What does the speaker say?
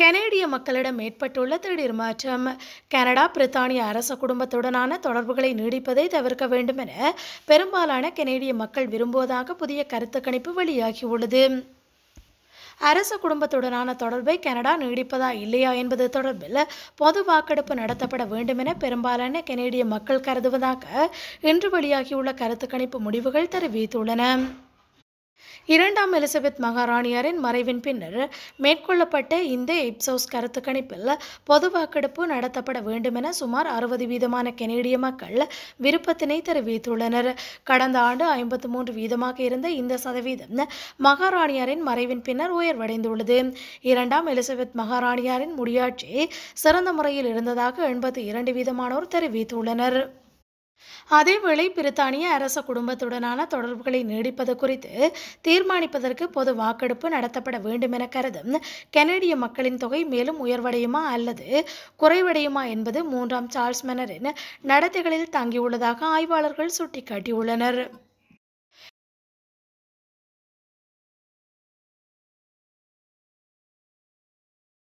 கனேடிய மக்களிடம் ஏற்பட்டுள்ள திடீர் மாற்றம் கனடா பிரித்தானிய அரச குடும்பத்துடனான தொடர்புகளை நீடிப்பதை தவிர்க்க வேண்டும் என பெரும்பாலான கனேடிய மக்கள் விரும்புவதாக புதிய கருத்து கணிப்பு வெளியாகியுள்ளது அரச குடும்பத்துடனான தொடர்பை கனடா நீடிப்பதா இல்லையா என்பது தொடர்பில் பொது வாக்கெடுப்பு நடத்தப்பட வேண்டும் என பெரும்பாலான கனேடிய மக்கள் கருதுவதாக இன்று வெளியாகியுள்ள கருத்து கணிப்பு முடிவுகள் தெரிவித்துள்ளன இரண்டாம் எலிசபெத் மகாராணியாரின் மறைவின் பின்னர் மேற்கொள்ளப்பட்ட இந்த இப்சோஸ் கருத்து கணிப்பில் பொது வாக்கெடுப்பு நடத்தப்பட வேண்டும் என சுமார் அறுபது வீதமான கெனேடிய மக்கள் விருப்பத்தினை தெரிவித்துள்ளனர் கடந்த ஆண்டு ஐம்பத்து மூன்று வீதமாக இருந்த இந்த சதவீதம் மகாராணியாரின் மறைவின் பின்னர் உயர்வடைந்துள்ளது இரண்டாம் எலிசபெத் மகாராணியாரின் முடியாட்சி சிறந்த முறையில் இருந்ததாக எண்பத்தி இரண்டு வீதமானோர் தெரிவித்துள்ளனர் அதேவேளை பிரித்தானிய அரச குடும்பத்துடனான தொடர்புகளை நீடிப்பது குறித்து தீர்மானிப்பதற்கு பொது வாக்கெடுப்பு நடத்தப்பட வேண்டும் என கருதும் கனேடிய மக்களின் தொகை மேலும் உயர்வடையுமா அல்லது குறைவடையுமா என்பது மூன்றாம் சார்ஸ் மெனரின் நடத்தைகளில் தங்கியுள்ளதாக ஆய்வாளர்கள் சுட்டிக்காட்டியுள்ளனர்